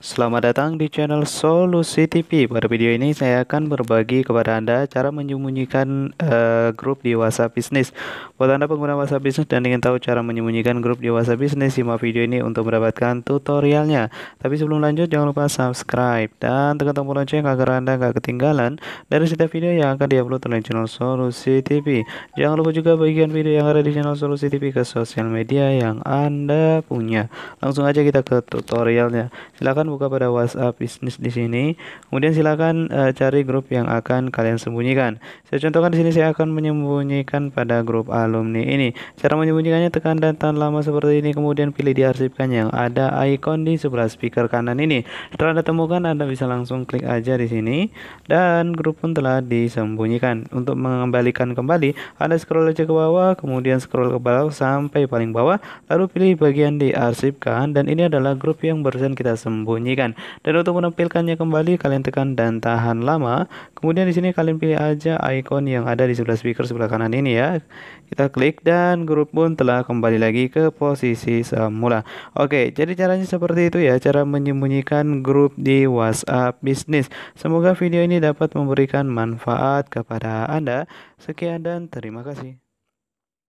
Selamat datang di channel Solusi TV. Pada video ini saya akan berbagi kepada Anda cara menyembunyikan uh, grup di WhatsApp Bisnis. Buat Anda pengguna WhatsApp Bisnis dan ingin tahu cara menyembunyikan grup di WhatsApp Bisnis, simak video ini untuk mendapatkan tutorialnya. Tapi sebelum lanjut jangan lupa subscribe dan tekan tombol lonceng agar Anda nggak ketinggalan dari setiap video yang akan diupload oleh channel Solusi TV. Jangan lupa juga bagikan video yang ada di channel Solusi TV ke sosial media yang Anda punya. Langsung aja kita ke tutorialnya. Silakan buka pada WhatsApp bisnis di sini. Kemudian silakan uh, cari grup yang akan kalian sembunyikan. Saya contohkan di sini saya akan menyembunyikan pada grup alumni ini. Cara menyembunyikannya tekan dan tahan lama seperti ini kemudian pilih diarsipkan yang ada icon di sebelah speaker kanan ini. Setelah Anda temukan Anda bisa langsung klik aja di sini dan grup pun telah disembunyikan. Untuk mengembalikan kembali Anda scroll aja ke bawah kemudian scroll ke bawah sampai paling bawah lalu pilih bagian diarsipkan dan ini adalah grup yang barusan kita sembunyikan sembunyikan. Dan untuk menampilkannya kembali, kalian tekan dan tahan lama. Kemudian di sini kalian pilih aja icon yang ada di sebelah speaker sebelah kanan ini ya. Kita klik dan grup pun telah kembali lagi ke posisi semula. Oke, jadi caranya seperti itu ya, cara menyembunyikan grup di WhatsApp bisnis. Semoga video ini dapat memberikan manfaat kepada Anda. Sekian dan terima kasih.